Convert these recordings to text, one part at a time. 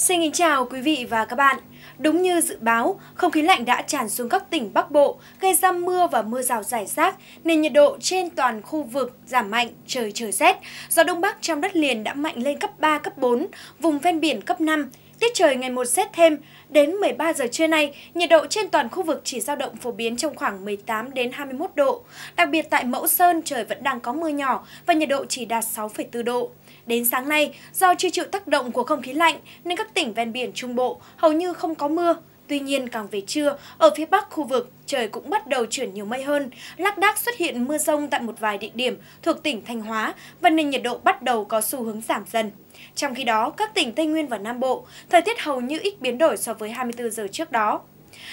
Xin kính chào quý vị và các bạn. Đúng như dự báo, không khí lạnh đã tràn xuống các tỉnh Bắc Bộ, gây ra mưa và mưa rào rải rác, nên nhiệt độ trên toàn khu vực giảm mạnh, trời trời rét. Gió Đông Bắc trong đất liền đã mạnh lên cấp 3, cấp 4, vùng ven biển cấp 5. Tiết trời ngày một rét thêm, đến 13 giờ trưa nay, nhiệt độ trên toàn khu vực chỉ dao động phổ biến trong khoảng 18 đến 21 độ. Đặc biệt tại Mẫu Sơn, trời vẫn đang có mưa nhỏ và nhiệt độ chỉ đạt 6,4 độ. Đến sáng nay, do chưa chịu tác động của không khí lạnh nên các tỉnh ven biển Trung Bộ hầu như không có mưa. Tuy nhiên, càng về trưa, ở phía bắc khu vực, trời cũng bắt đầu chuyển nhiều mây hơn. Lác đác xuất hiện mưa rông tại một vài địa điểm thuộc tỉnh Thanh Hóa và nền nhiệt độ bắt đầu có xu hướng giảm dần. Trong khi đó, các tỉnh Tây Nguyên và Nam Bộ, thời tiết hầu như ít biến đổi so với 24 giờ trước đó.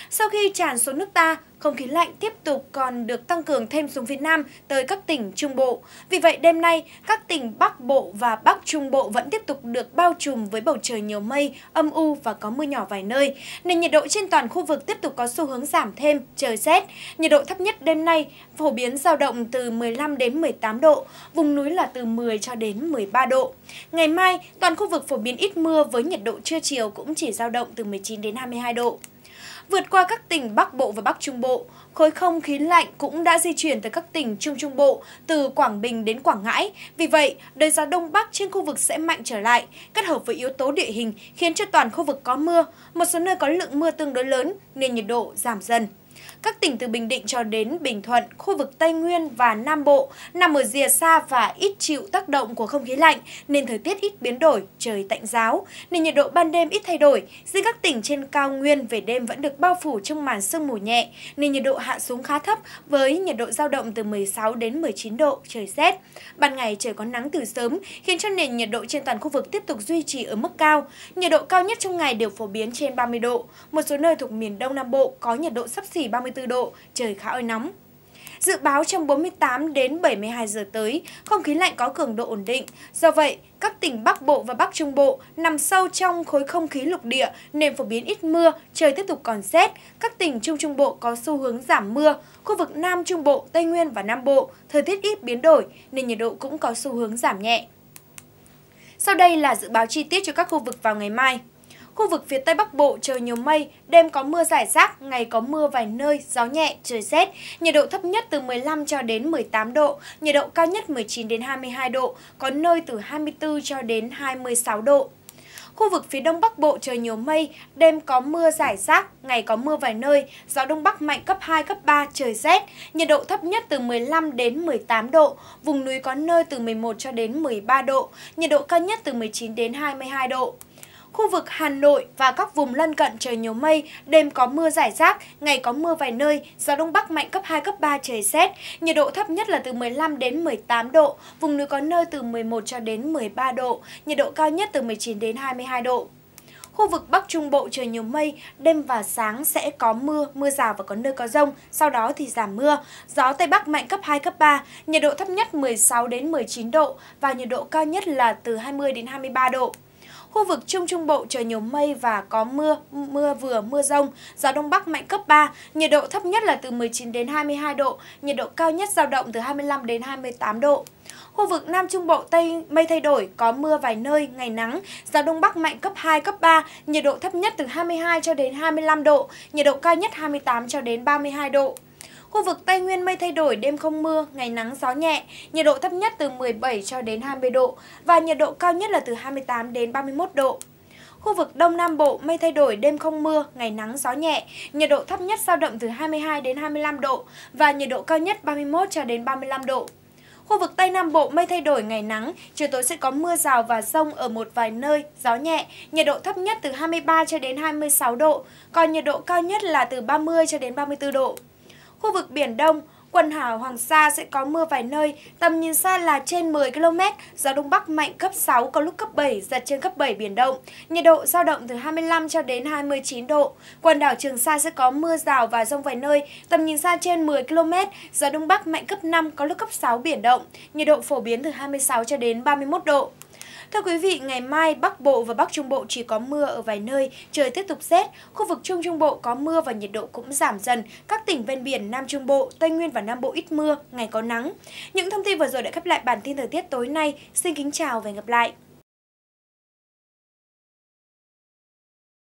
Sau khi tràn xuống nước ta, không khí lạnh tiếp tục còn được tăng cường thêm xuống Việt Nam tới các tỉnh Trung Bộ. Vì vậy, đêm nay, các tỉnh Bắc Bộ và Bắc Trung Bộ vẫn tiếp tục được bao trùm với bầu trời nhiều mây, âm u và có mưa nhỏ vài nơi. Nền nhiệt độ trên toàn khu vực tiếp tục có xu hướng giảm thêm, trời rét. Nhiệt độ thấp nhất đêm nay phổ biến dao động từ 15 đến 18 độ, vùng núi là từ 10 cho đến 13 độ. Ngày mai, toàn khu vực phổ biến ít mưa với nhiệt độ trưa chiều cũng chỉ dao động từ 19 đến 22 độ. Vượt qua các tỉnh Bắc Bộ và Bắc Trung Bộ, khối không khí lạnh cũng đã di chuyển tới các tỉnh Trung Trung Bộ từ Quảng Bình đến Quảng Ngãi. Vì vậy, đời gió Đông Bắc trên khu vực sẽ mạnh trở lại, kết hợp với yếu tố địa hình khiến cho toàn khu vực có mưa, một số nơi có lượng mưa tương đối lớn nên nhiệt độ giảm dần. Các tỉnh từ Bình Định cho đến Bình Thuận, khu vực Tây Nguyên và Nam Bộ nằm ở rìa xa và ít chịu tác động của không khí lạnh nên thời tiết ít biến đổi, trời tạnh giáo, nên nhiệt độ ban đêm ít thay đổi. Riêng các tỉnh trên cao nguyên về đêm vẫn được bao phủ trong màn sương mù nhẹ nên nhiệt độ hạ xuống khá thấp với nhiệt độ dao động từ 16 đến 19 độ, trời rét. Ban ngày trời có nắng từ sớm khiến cho nền nhiệt độ trên toàn khu vực tiếp tục duy trì ở mức cao. Nhiệt độ cao nhất trong ngày đều phổ biến trên 30 độ. Một số nơi thuộc miền Đông Nam Bộ có nhiệt độ sấp xỉ 30 34 độ, trời khá oi nóng. Dự báo trong 48 đến 72 giờ tới, không khí lạnh có cường độ ổn định. Do vậy, các tỉnh Bắc Bộ và Bắc Trung Bộ nằm sâu trong khối không khí lục địa nên phổ biến ít mưa, trời tiếp tục còn rét. Các tỉnh Trung Trung Bộ có xu hướng giảm mưa, khu vực Nam Trung Bộ, Tây Nguyên và Nam Bộ thời tiết ít biến đổi nên nhiệt độ cũng có xu hướng giảm nhẹ. Sau đây là dự báo chi tiết cho các khu vực vào ngày mai. Khu vực phía Tây Bắc Bộ trời nhiều mây, đêm có mưa rải rác, ngày có mưa vài nơi, gió nhẹ, trời rét. Nhiệt độ thấp nhất từ 15 cho đến 18 độ, nhiệt độ cao nhất 19 đến 22 độ, có nơi từ 24 cho đến 26 độ. Khu vực phía Đông Bắc Bộ trời nhiều mây, đêm có mưa rải rác, ngày có mưa vài nơi, gió Đông Bắc mạnh cấp 2, cấp 3, trời rét, nhiệt độ thấp nhất từ 15 đến 18 độ, vùng núi có nơi từ 11 cho đến 13 độ, nhiệt độ cao nhất từ 19 đến 22 độ. Khu vực Hà Nội và các vùng lân cận trời nhiều mây, đêm có mưa rải rác, ngày có mưa vài nơi, gió đông bắc mạnh cấp 2, cấp 3 trời rét. Nhiệt độ thấp nhất là từ 15 đến 18 độ, vùng núi có nơi từ 11 cho đến 13 độ, nhiệt độ cao nhất từ 19 đến 22 độ. Khu vực Bắc Trung Bộ trời nhiều mây, đêm và sáng sẽ có mưa, mưa rào và có nơi có rông, sau đó thì giảm mưa. Gió Tây Bắc mạnh cấp 2, cấp 3, nhiệt độ thấp nhất 16 đến 19 độ và nhiệt độ cao nhất là từ 20 đến 23 độ. Khu vực Trung Trung Bộ trời nhiều mây và có mưa, mưa vừa, mưa rông, gió Đông Bắc mạnh cấp 3, nhiệt độ thấp nhất là từ 19 đến 22 độ, nhiệt độ cao nhất dao động từ 25 đến 28 độ. Khu vực Nam Trung Bộ Tây mây thay đổi, có mưa vài nơi, ngày nắng, gió Đông Bắc mạnh cấp 2, cấp 3, nhiệt độ thấp nhất từ 22 cho đến 25 độ, nhiệt độ cao nhất 28 cho đến 32 độ. Khu vực Tây Nguyên mây thay đổi, đêm không mưa, ngày nắng gió nhẹ, nhiệt độ thấp nhất từ 17 cho đến 20 độ và nhiệt độ cao nhất là từ 28 đến 31 độ. Khu vực Đông Nam Bộ mây thay đổi, đêm không mưa, ngày nắng gió nhẹ, nhiệt độ thấp nhất dao động từ 22 đến 25 độ và nhiệt độ cao nhất 31 cho đến 35 độ. Khu vực Tây Nam Bộ mây thay đổi ngày nắng, chiều tối sẽ có mưa rào và rông ở một vài nơi, gió nhẹ, nhiệt độ thấp nhất từ 23 cho đến 26 độ, còn nhiệt độ cao nhất là từ 30 cho đến 34 độ. Khu vực Biển Đông, quần đảo Hoàng Sa sẽ có mưa vài nơi, tầm nhìn xa là trên 10 km, gió Đông Bắc mạnh cấp 6, có lúc cấp 7, giật trên cấp 7 biển động. Nhiệt độ dao động từ 25 cho đến 29 độ. Quần đảo Trường Sa sẽ có mưa rào và rông vài nơi, tầm nhìn xa trên 10 km, gió Đông Bắc mạnh cấp 5, có lúc cấp 6 biển động. Nhiệt độ phổ biến từ 26 cho đến 31 độ. Thưa quý vị, ngày mai Bắc Bộ và Bắc Trung Bộ chỉ có mưa ở vài nơi, trời tiếp tục rét. Khu vực Trung Trung Bộ có mưa và nhiệt độ cũng giảm dần. Các tỉnh ven biển Nam Trung Bộ, Tây Nguyên và Nam Bộ ít mưa, ngày có nắng. Những thông tin vừa rồi đã khép lại bản tin thời tiết tối nay. Xin kính chào và hẹn gặp lại.